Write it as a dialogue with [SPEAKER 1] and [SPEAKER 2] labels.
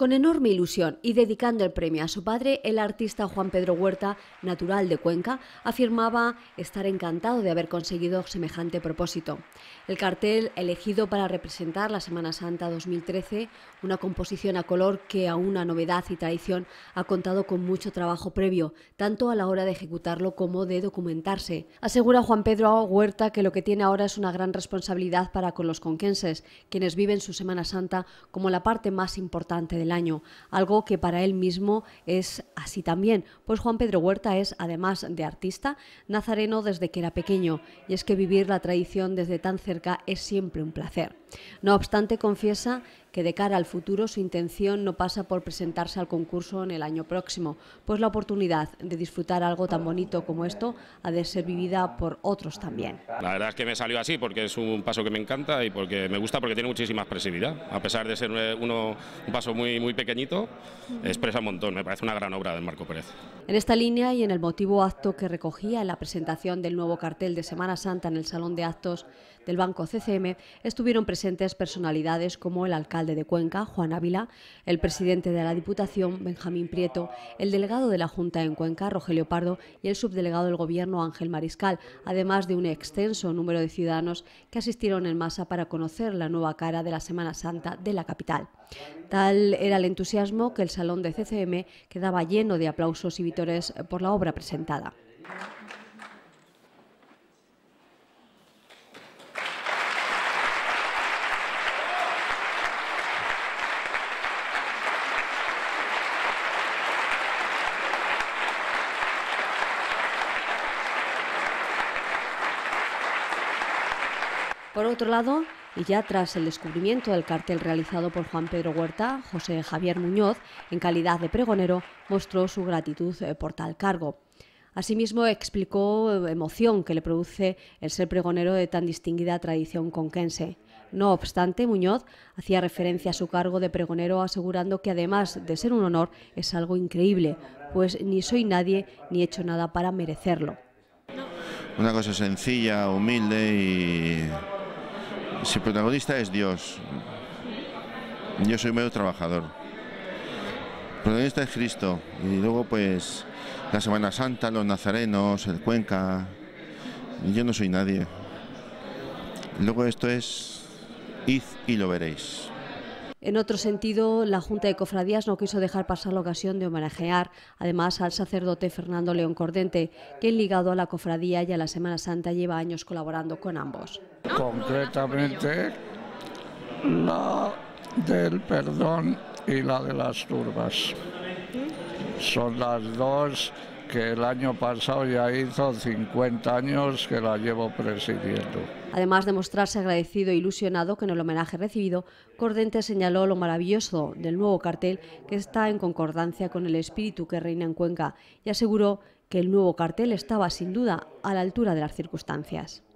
[SPEAKER 1] Con enorme ilusión y dedicando el premio a su padre, el artista Juan Pedro Huerta, natural de Cuenca, afirmaba estar encantado de haber conseguido semejante propósito. El cartel elegido para representar la Semana Santa 2013, una composición a color que a una novedad y tradición ha contado con mucho trabajo previo, tanto a la hora de ejecutarlo como de documentarse. Asegura Juan Pedro Huerta que lo que tiene ahora es una gran responsabilidad para con los conquenses, quienes viven su Semana Santa como la parte más importante del año, algo que para él mismo es así también, pues Juan Pedro Huerta es, además de artista, nazareno desde que era pequeño, y es que vivir la tradición desde tan cerca es siempre un placer. No obstante, confiesa que de cara al futuro su intención no pasa por presentarse al concurso en el año próximo, pues la oportunidad de disfrutar algo tan bonito como esto ha de ser vivida por otros también.
[SPEAKER 2] La verdad es que me salió así porque es un paso que me encanta y porque me gusta porque tiene muchísima expresividad, a pesar de ser uno, un paso muy, muy pequeñito, expresa un montón, me parece una gran obra de Marco Pérez.
[SPEAKER 1] En esta línea y en el motivo acto que recogía en la presentación del nuevo cartel de Semana Santa en el Salón de Actos del Banco CCM, estuvieron presentes presentes personalidades como el alcalde de Cuenca, Juan Ávila, el presidente de la Diputación, Benjamín Prieto, el delegado de la Junta en Cuenca, Rogelio Pardo, y el subdelegado del Gobierno, Ángel Mariscal, además de un extenso número de ciudadanos que asistieron en masa para conocer la nueva cara de la Semana Santa de la capital. Tal era el entusiasmo que el salón de CCM quedaba lleno de aplausos y vítores por la obra presentada. Por otro lado, y ya tras el descubrimiento del cartel realizado por Juan Pedro Huerta, José Javier Muñoz, en calidad de pregonero, mostró su gratitud eh, por tal cargo. Asimismo, explicó eh, emoción que le produce el ser pregonero de tan distinguida tradición conquense. No obstante, Muñoz hacía referencia a su cargo de pregonero asegurando que además de ser un honor es algo increíble, pues ni soy nadie ni he hecho nada para merecerlo.
[SPEAKER 2] Una cosa sencilla, humilde y si el protagonista es Dios, yo soy medio trabajador. El protagonista es Cristo y luego pues la Semana Santa, los nazarenos, el Cuenca, yo no soy nadie. Luego esto es id y lo veréis.
[SPEAKER 1] En otro sentido, la Junta de Cofradías no quiso dejar pasar la ocasión de homenajear, además, al sacerdote Fernando León Cordente, que ligado a la cofradía y a la Semana Santa lleva años colaborando con ambos.
[SPEAKER 2] Concretamente, la del perdón y la de las turbas. Son las dos que el año pasado ya hizo 50 años que la llevo presidiendo.
[SPEAKER 1] Además de mostrarse agradecido e ilusionado con el homenaje recibido, Cordente señaló lo maravilloso del nuevo cartel que está en concordancia con el espíritu que reina en Cuenca y aseguró que el nuevo cartel estaba sin duda a la altura de las circunstancias.